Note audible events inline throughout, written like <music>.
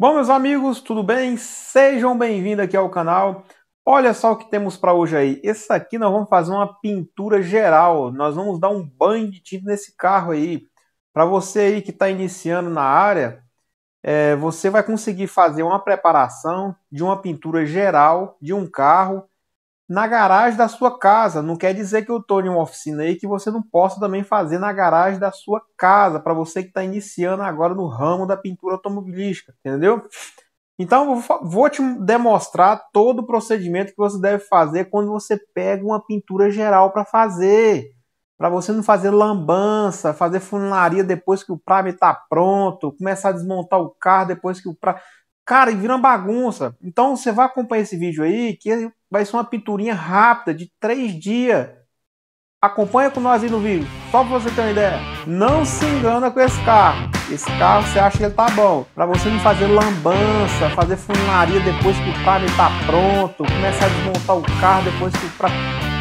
Bom, meus amigos, tudo bem? Sejam bem-vindos aqui ao canal. Olha só o que temos para hoje aí. Esse aqui nós vamos fazer uma pintura geral. Nós vamos dar um banho de tinta nesse carro aí. Para você aí que está iniciando na área, é, você vai conseguir fazer uma preparação de uma pintura geral de um carro na garagem da sua casa. Não quer dizer que eu estou em uma oficina aí que você não possa também fazer na garagem da sua casa, para você que está iniciando agora no ramo da pintura automobilística, entendeu? Então, vou te demonstrar todo o procedimento que você deve fazer quando você pega uma pintura geral para fazer. Para você não fazer lambança, fazer funilaria depois que o prime está pronto, começar a desmontar o carro depois que o prime... Cara, e vira uma bagunça. Então, você vai acompanhar esse vídeo aí, que vai ser uma pinturinha rápida de três dias. Acompanha com nós aí no vídeo, só para você ter uma ideia. Não se engana com esse carro. Esse carro você acha que ele tá bom. Para você não fazer lambança, fazer funilaria depois que o carro está pronto, começar a desmontar o carro depois que o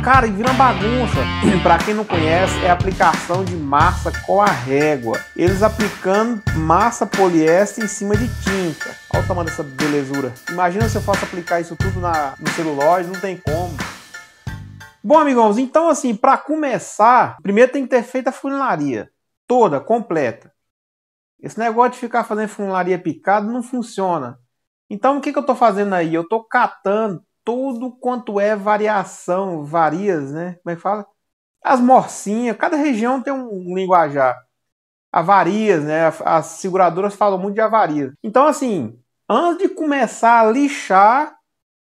Cara, e vira bagunça. <clears throat> para quem não conhece, é aplicação de massa com a régua. Eles aplicando massa poliéster em cima de tinta. Olha o tamanho dessa belezura. Imagina se eu fosse aplicar isso tudo na, no celulóide, não tem como. Bom, amigos, então assim, para começar, primeiro tem que ter feito a funilaria toda, completa. Esse negócio de ficar fazendo funilaria picada não funciona. Então o que, que eu estou fazendo aí? Eu estou catando tudo quanto é variação, varias, né? Como é que fala? As morcinhas, cada região tem um linguajar. Avarias, né? As seguradoras falam muito de avarias. Então, assim, antes de começar a lixar,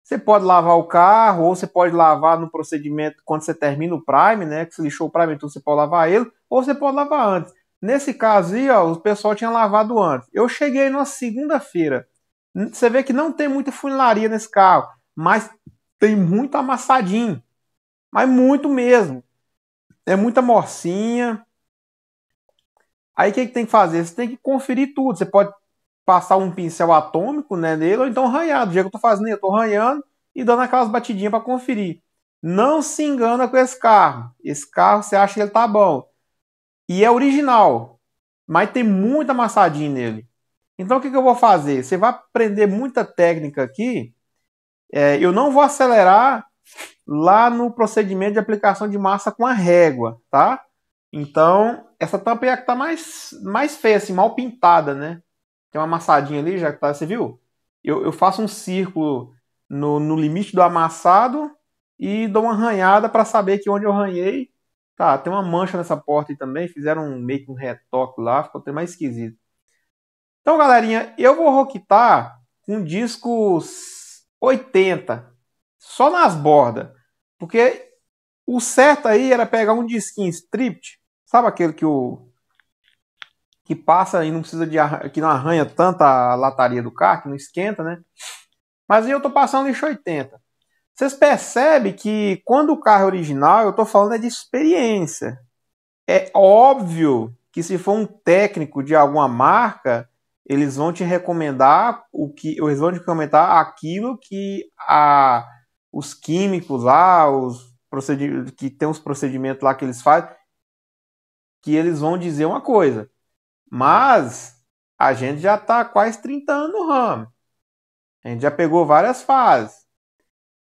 você pode lavar o carro, ou você pode lavar no procedimento quando você termina o Prime, né? Que se lixou o Prime, então você pode lavar ele, ou você pode lavar antes. Nesse caso aí, ó, o pessoal tinha lavado antes. Eu cheguei na segunda-feira. Você vê que não tem muita funilaria nesse carro mas tem muito amassadinho. Mas muito mesmo. É muita morcinha. Aí o que, que tem que fazer? Você tem que conferir tudo. Você pode passar um pincel atômico né, nele, ou então arranhar. Do jeito que eu estou fazendo, eu estou arranhando e dando aquelas batidinhas para conferir. Não se engana com esse carro. Esse carro você acha que ele tá bom. E é original, mas tem muita amassadinha nele. Então o que, que eu vou fazer? Você vai aprender muita técnica aqui é, eu não vou acelerar lá no procedimento de aplicação de massa com a régua, tá? Então, essa tampa é a que tá mais, mais feia, assim, mal pintada, né? Tem uma amassadinha ali, já que tá, você viu? Eu, eu faço um círculo no, no limite do amassado e dou uma arranhada para saber que onde eu arranhei, tá, tem uma mancha nessa porta aí também, fizeram um, meio que um retoque lá, ficou até mais esquisito. Então, galerinha, eu vou roquitar com discos 80. Só nas bordas. Porque o certo aí era pegar um disquinho stripped. Sabe aquele que o. que passa e não precisa de. que não arranha tanta a lataria do carro, que não esquenta, né? Mas aí eu tô passando lixo 80. Vocês percebem que quando o carro é original, eu tô falando é de experiência. É óbvio que se for um técnico de alguma marca, eles vão te recomendar o que, eles vão te recomendar aquilo que a, os químicos lá, os procedimentos que tem os procedimentos lá que eles fazem, que eles vão dizer uma coisa. Mas a gente já está quase 30 anos no ramo. A gente já pegou várias fases.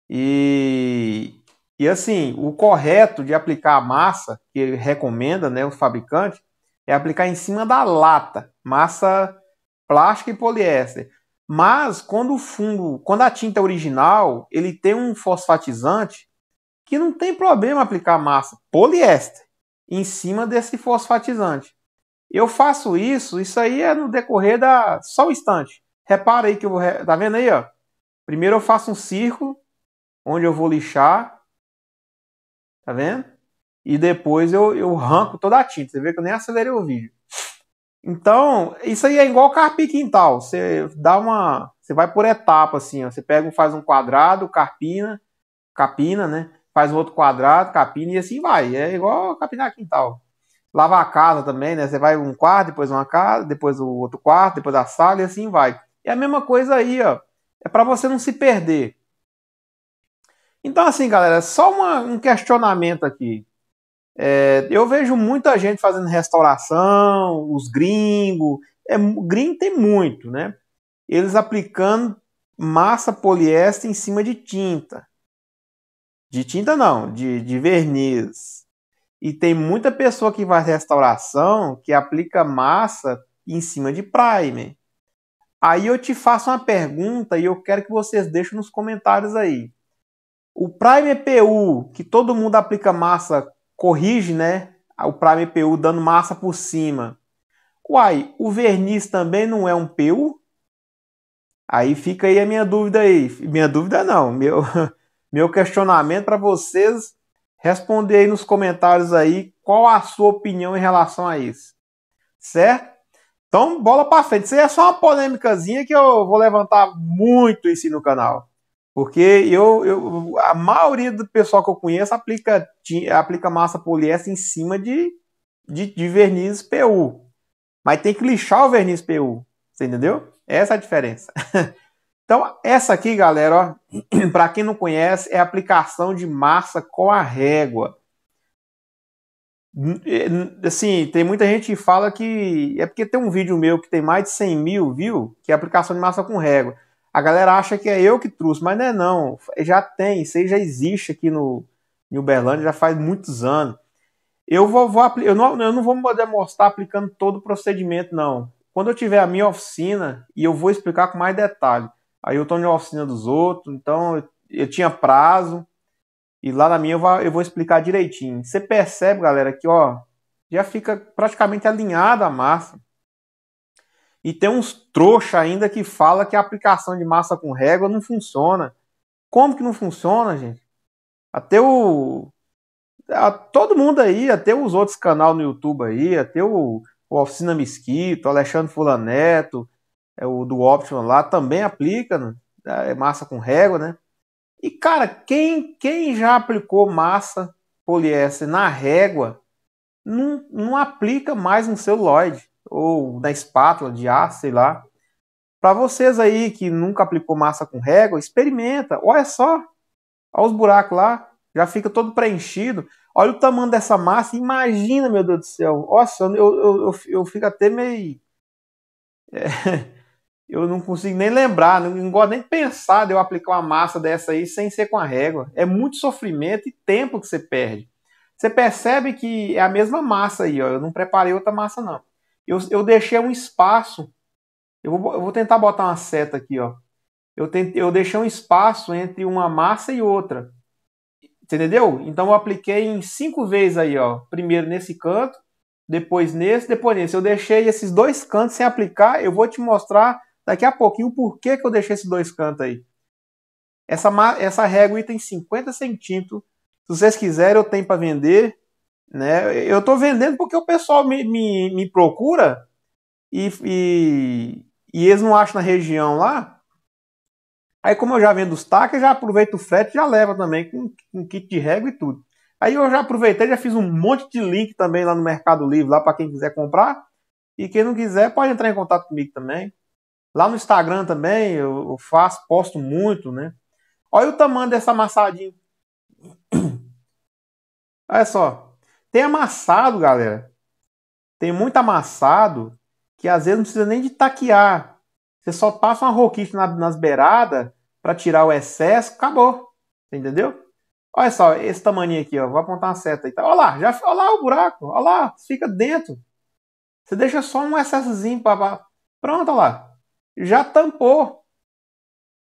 E, e assim, o correto de aplicar a massa que ele recomenda, né, o fabricante, é aplicar em cima da lata, massa plástico e poliéster. Mas quando o fundo, quando a tinta é original, ele tem um fosfatizante que não tem problema aplicar massa poliéster em cima desse fosfatizante. Eu faço isso, isso aí é no decorrer da só um instante. Repara aí que eu vou, tá vendo aí, ó? Primeiro eu faço um círculo onde eu vou lixar, tá vendo? E depois eu, eu arranco toda a tinta. Você vê que eu nem acelerei o vídeo. Então, isso aí é igual carpir quintal. Você dá uma. Você vai por etapa, assim, ó. Você pega, faz um quadrado, carpina, capina, né? Faz outro quadrado, capina e assim vai. É igual capinar quintal. Lava a casa também, né? Você vai um quarto, depois uma casa, depois o outro quarto, depois a sala e assim vai. É a mesma coisa aí, ó. É para você não se perder. Então, assim, galera, só uma, um questionamento aqui. É, eu vejo muita gente fazendo restauração, os gringos. É, gringo tem muito, né? Eles aplicando massa poliéster em cima de tinta. De tinta não, de, de verniz. E tem muita pessoa que faz restauração que aplica massa em cima de primer. Aí eu te faço uma pergunta e eu quero que vocês deixem nos comentários aí. O primer PU, que todo mundo aplica massa corrige né, o prime PU dando massa por cima. Uai, o verniz também não é um PU? Aí fica aí a minha dúvida aí. Minha dúvida não, meu, <laughs> meu questionamento para vocês. Responder aí nos comentários aí qual a sua opinião em relação a isso. Certo? Então, bola para frente. Isso aí é só uma polêmicazinha que eu vou levantar muito isso no canal. Porque eu, eu, a maioria do pessoal que eu conheço aplica, aplica massa poliéster em cima de, de, de verniz PU. Mas tem que lixar o verniz PU. Você entendeu? Essa é a diferença. <laughs> então, essa aqui, galera, <clears throat> para quem não conhece, é aplicação de massa com a régua. É, assim, tem muita gente que fala que. É porque tem um vídeo meu que tem mais de 100 mil, viu? Que é aplicação de massa com régua. A galera acha que é eu que trouxe, mas não é não. Já tem, isso aí já existe aqui no Uberlândia já faz muitos anos. Eu vou, vou eu, não, eu não vou poder mostrar aplicando todo o procedimento, não. Quando eu tiver a minha oficina, e eu vou explicar com mais detalhe. Aí eu estou na oficina dos outros, então eu, eu, tinha prazo, e lá na minha eu vou, eu vou explicar direitinho. Você percebe, galera, que ó, já fica praticamente alinhada a massa. E tem uns trouxa ainda que fala que a aplicação de massa com régua não funciona. Como que não funciona, gente? Até o. Todo mundo aí, até os outros canal no YouTube aí, até o, o Oficina Mesquito, Alexandre Fulaneto, é o do Optimum lá, também aplica, né? É, é massa com régua, né? E cara, quem, quem já aplicou massa poliéster na régua não, não aplica mais um celuloide ou da espátula de aço, sei lá. Para vocês aí que nunca aplicou massa com régua, experimenta. Olha é só, olha os buracos lá, já fica todo preenchido. Olha o tamanho dessa massa, imagina, meu Deus do céu. Nossa, eu, eu, eu, eu fico até meio... <laughs> É, eu não consigo nem lembrar, não, não gosto nem de pensar de eu aplicar uma massa dessa aí sem ser com a régua. É muito sofrimento e tempo que você perde. Você percebe que é a mesma massa aí, ó. Eu não preparei outra massa, não. Eu, eu deixei um espaço. Eu vou, eu vou tentar botar uma seta aqui, ó. Eu, tentei, eu deixei um espaço entre uma massa e outra. Entendeu? Então eu apliquei em cinco vezes aí, ó. Primeiro nesse canto, depois nesse, depois nesse. Eu deixei esses dois cantos sem aplicar. Eu vou te mostrar daqui a pouquinho o porquê que eu deixei esses dois cantos aí. Essa, essa régua tem 50 centímetros. Se vocês quiserem, eu tenho para vender. Né? Eu estou vendendo porque o pessoal me, me, me procura e, e, e, eles não acham na região lá. Aí, como eu já vendo os tacos, já aproveito o frete já leva também com, com kit de régua e tudo. Aí eu já aproveitei, já fiz um monte de link também lá no Mercado Livre, lá para quem quiser comprar. E quem não quiser pode entrar em contato comigo também. Lá no Instagram também eu faço, posto muito, né? Olha o tamanho dessa amassadinha. <coughs> Olha só. Tem amassado, galera. Tem muito amassado que às vezes não precisa nem de taquear. Você só passa uma roquista nas beiradas para tirar o excesso, acabou. Entendeu? Olha só, esse tamanho aqui, ó. Vou apontar uma seta aí. Tá? Olha lá, já, olha lá o buraco. Olha lá, fica dentro. Você deixa só um excessozinho para. Pronto, olha lá. Já tampou.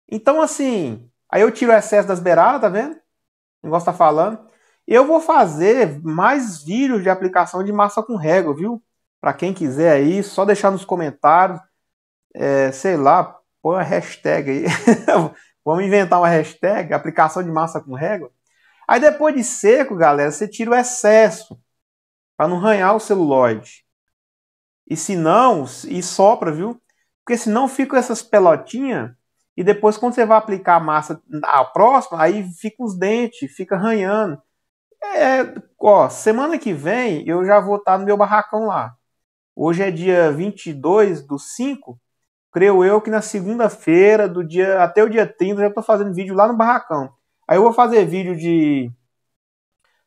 Então, assim, aí eu tiro o excesso das beiradas, tá vendo? O negócio tá falando. Eu vou fazer mais vídeos de aplicação de massa com régua, viu? Para quem quiser aí, só deixar nos comentários. É, sei lá, põe uma hashtag aí. <laughs> Vamos inventar uma hashtag, aplicação de massa com régua. Aí depois de seco, galera, você tira o excesso para não arranhar o celuloide. E se não, e sopra, viu? Porque senão ficam essas pelotinhas e depois quando você vai aplicar a massa a próxima, aí fica os dentes, fica arranhando. É, é, ó, semana que vem eu já vou estar tá no meu barracão lá. Hoje é dia 22 do 5. Creio eu que na segunda-feira, do dia até o dia 30, eu já estou fazendo vídeo lá no barracão. Aí eu vou fazer vídeo de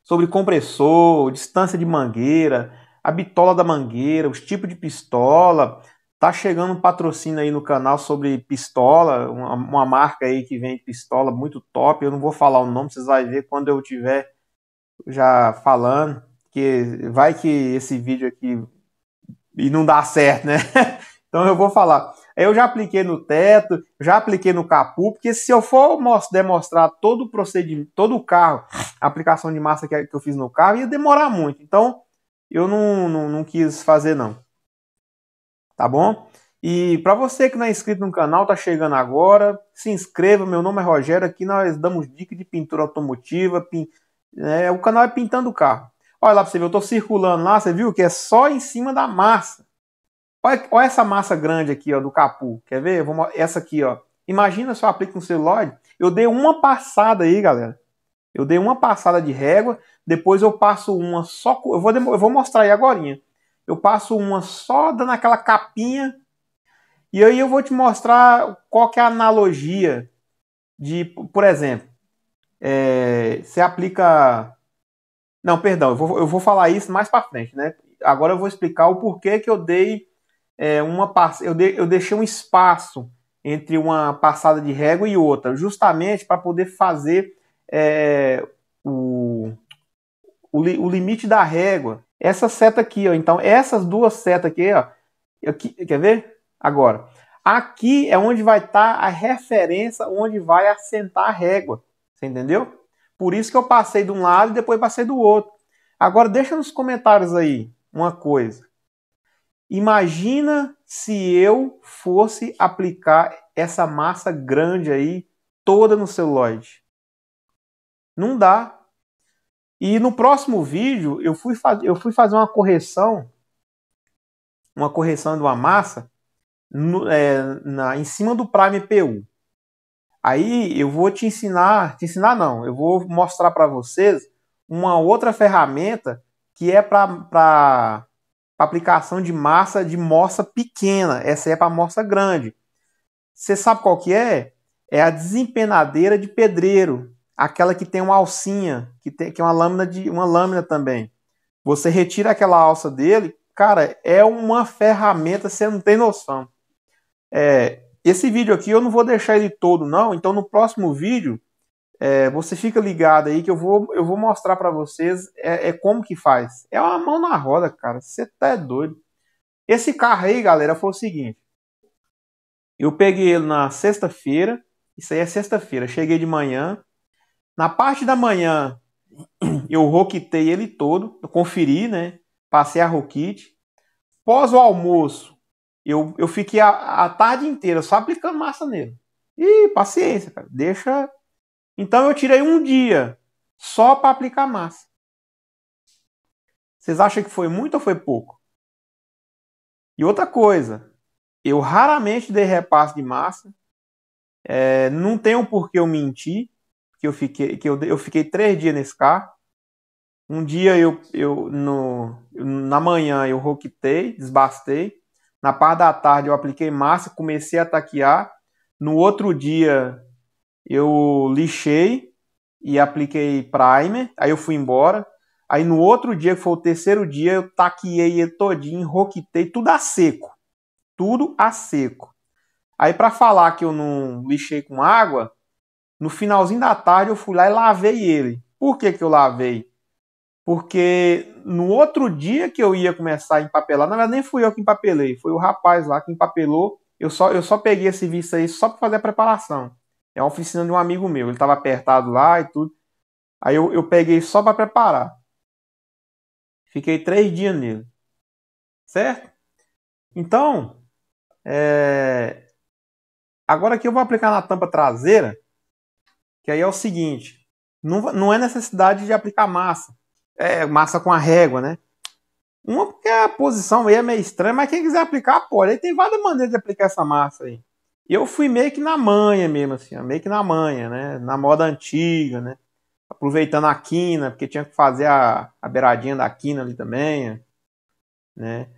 sobre compressor, distância de mangueira, a bitola da mangueira, os tipos de pistola. Tá chegando um patrocínio aí no canal sobre pistola, uma, uma marca aí que vende pistola muito top. Eu não vou falar o nome, vocês vão ver quando eu tiver já falando, que vai que esse vídeo aqui e não dá certo, né? <laughs> então eu vou falar. Eu já apliquei no teto, já apliquei no capu, porque se eu for demonstrar todo o procedimento, todo o carro, a aplicação de massa que eu fiz no carro, ia demorar muito. Então eu não, não, não quis fazer não. Tá bom? E para você que não é inscrito no canal, tá chegando agora, se inscreva. Meu nome é Rogério, aqui nós damos dica de pintura automotiva, pintura é, o canal é pintando o carro. Olha lá para você ver, eu estou circulando lá, você viu que é só em cima da massa. Olha, olha essa massa grande aqui ó, do capu, quer ver? Vamos essa aqui, ó. imagina se eu aplico um celuloide. Eu dei uma passada aí, galera. Eu dei uma passada de régua, depois eu passo uma só... Eu vou, eu vou mostrar aí agora. Eu passo uma só dando aquela capinha. E aí eu vou te mostrar qual que é a analogia de... Por exemplo, é, você aplica. Não, perdão, eu vou, eu vou falar isso mais para frente, né? Agora eu vou explicar o porquê que eu dei é, uma eu, de, eu deixei um espaço entre uma passada de régua e outra, justamente para poder fazer é, o, o, li, o, limite da régua. Essa seta aqui, ó, então essas duas setas aqui, ó, aqui, quer ver? Agora, aqui é onde vai estar tá a referência, onde vai assentar a régua. Você entendeu? Por isso que eu passei de um lado e depois passei do outro. Agora deixa nos comentários aí uma coisa. Imagina se eu fosse aplicar essa massa grande aí toda no celuloide. Não dá. E no próximo vídeo eu fui, eu fui fazer uma correção, uma correção de uma massa no, é, na, em cima do prime PU. Aí eu vou te ensinar, te ensinar não, eu vou mostrar para vocês uma outra ferramenta que é para aplicação de massa de morsa pequena. Essa é para morsa grande. Você sabe qual que é? É a desempenadeira de pedreiro, aquela que tem uma alcinha, que, tem, que é uma lâmina de uma lâmina também. Você retira aquela alça dele, cara, é uma ferramenta, você não tem noção. É, esse vídeo aqui eu não vou deixar ele todo não, então no próximo vídeo é, você fica ligado aí que eu vou, eu vou mostrar para vocês é, é, como que faz. É uma mão na roda, cara. Você tá doido. Esse carro aí, galera, foi o seguinte. Eu peguei ele na sexta-feira. Isso aí é sexta-feira. Cheguei de manhã. Na parte da manhã, <clears throat> eu roquitei ele todo. Eu conferi, né? Passei a roquite. Pós o almoço, eu, eu fiquei a, a tarde inteira só aplicando massa nele. E paciência, cara. Deixa. Então eu tirei um dia só para aplicar massa. Vocês acham que foi muito ou foi pouco? E outra coisa, eu raramente dei repasse de massa. É, não tenho por que eu mentir, que eu fiquei, que eu, eu fiquei três dias nesse carro. Um dia eu, eu no, na manhã eu roquetei, desbastei. Na parte da tarde eu apliquei massa, comecei a taquear. No outro dia eu lixei e apliquei primer. Aí eu fui embora. Aí no outro dia, que foi o terceiro dia, eu taqueei ele todinho, roquitei, tudo a seco. Tudo a seco. Aí para falar que eu não lixei com água, no finalzinho da tarde eu fui lá e lavei ele. Por que que eu lavei? porque no outro dia que eu ia começar a empapelar, na verdade nem fui eu que empapelei, foi o rapaz lá que empapelou. Eu só, eu só peguei esse visto aí só para fazer a preparação. É a oficina de um amigo meu, ele estava apertado lá e tudo. Aí eu, eu peguei só para preparar. Fiquei três dias nele. Certo? Então, é... agora que eu vou aplicar na tampa traseira, que aí é o seguinte, não, não é necessidade de aplicar massa é, massa com a régua, né? Uma porque a posição aí é meio estranha, mas quem quiser aplicar, pode. Aí tem várias maneiras de aplicar essa massa aí. E eu fui meio que na manha mesmo, assim, meio que na manha, né? Na moda antiga, né? Aproveitando a quina, porque tinha que fazer a, a beiradinha da quina ali também, né?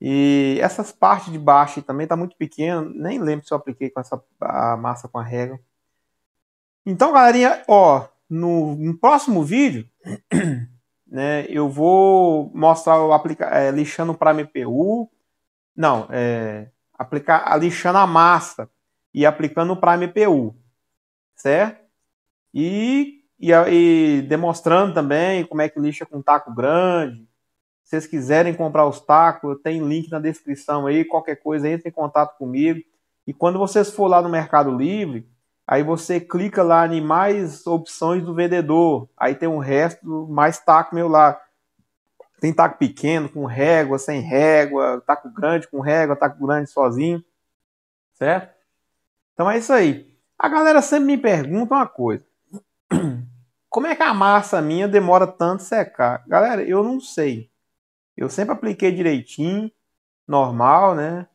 E essas partes de baixo também tá muito pequena, nem lembro se eu apliquei com essa a massa com a régua. Então, galerinha, ó, no, no próximo vídeo <clears throat> né? Eu vou mostrar o aplica, é, lixando para MPU, não, é, aplicar lixando a massa e aplicando para MPU, certo? E, e, e demonstrando também como é que lixa com taco grande. Se vocês quiserem comprar os tacos, tem link na descrição aí. Qualquer coisa, entre em contato comigo. E quando vocês for lá no Mercado Livre, Aí você clica lá em mais opções do vendedor. Aí tem o um resto, mais taco meu lá. Tem taco pequeno, com régua, sem régua, taco grande com régua, taco grande sozinho. Certo? Então é isso aí. A galera sempre me pergunta uma coisa. <clears throat> Como é que a massa minha demora tanto secar? Galera, eu não sei. Eu sempre apliquei direitinho, normal, né?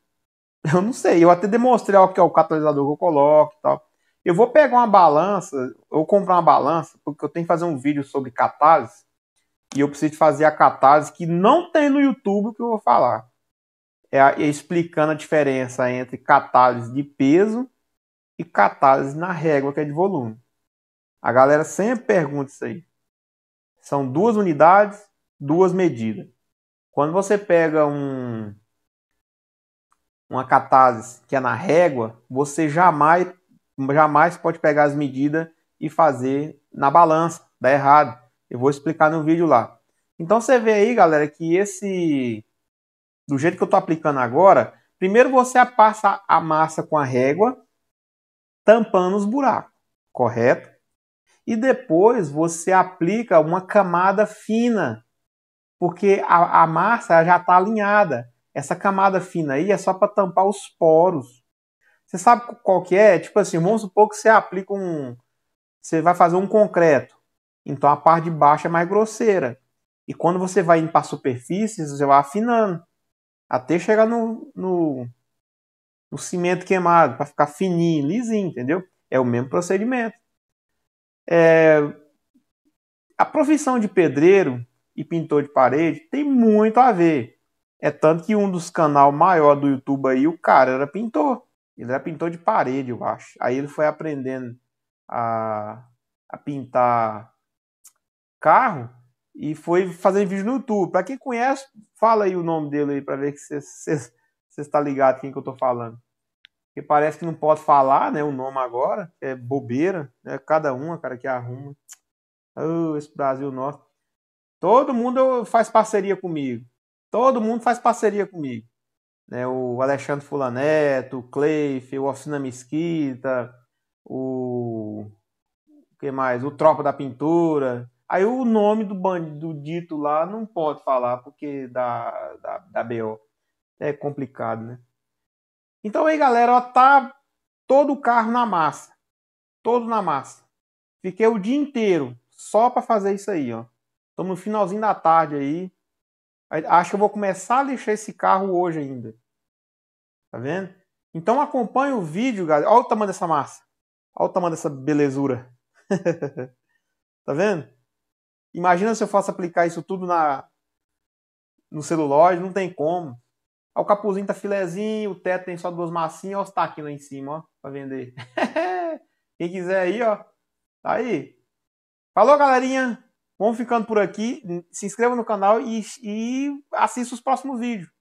Eu não sei. Eu até demonstrei o que é o catalisador que eu coloco e tal. Eu vou pegar uma balança, ou comprar uma balança, porque eu tenho que fazer um vídeo sobre catarse. E eu preciso fazer a catarse que não tem no YouTube que eu vou falar. É, é explicando a diferença entre catálise de peso e catálise na régua, que é de volume. A galera sempre pergunta isso aí. São duas unidades, duas medidas. Quando você pega um uma catálise que é na régua, você jamais jamais pode pegar as medidas e fazer na balança, dá errado. Eu vou explicar no vídeo lá. Então você vê aí, galera, que esse do jeito que eu estou aplicando agora, primeiro você passa a massa com a régua, tampando os buracos, correto? E depois você aplica uma camada fina, porque a, a massa já está alinhada. Essa camada fina aí é só para tampar os poros, você sabe qual que é? Tipo assim, vamos supor que você aplica um. Você vai fazer um concreto. Então a parte de baixo é mais grosseira. E quando você vai indo para superfícies, você vai afinando. Até chegar no, no, no cimento queimado, para ficar fininho, lisinho, entendeu? É o mesmo procedimento. É... A profissão de pedreiro e pintor de parede tem muito a ver. É tanto que um dos canal maior do YouTube aí, o cara era pintor. Ele era pintor de parede, eu acho. Aí ele foi aprendendo a, a pintar carro e foi fazendo vídeo no YouTube. Para quem conhece, fala aí o nome dele aí para ver que você está ligado quem que eu tô falando. Porque parece que não pode falar, né, o nome agora, é bobeira, né? Cada uma, cara, que arruma. Oh, esse Brasil nosso. Todo mundo faz parceria comigo. Todo mundo faz parceria comigo né, o Alexandre Fulaneto, o Cleif, o Oficina Mesquita, o... o que mais? O Tropa da Pintura. Aí o nome do bandido do dito lá não pode falar porque da, da, da BO. É complicado, né? Então aí, galera, ó, tá todo o carro na massa. Todo na massa. Fiquei o dia inteiro só para fazer isso aí, ó. Estamos no finalzinho da tarde aí. Acho que eu vou começar a lixar esse carro hoje ainda. Tá vendo? Então acompanhe o vídeo, galera. Olha o tamanho dessa massa. Olha o tamanho dessa belezura. <laughs> tá vendo? Imagina se eu fosse aplicar isso tudo na no celulóide, não tem como. Olha o capuzinho tá filezinho, o teto tem só duas massinhas, Olha os taquinhos tá lá em cima, ó, pra vender. <laughs> Quem quiser aí, ó, tá aí. Falou, galerinha! Vamos ficando por aqui. Se inscreva no canal e, e assista os próximos vídeos.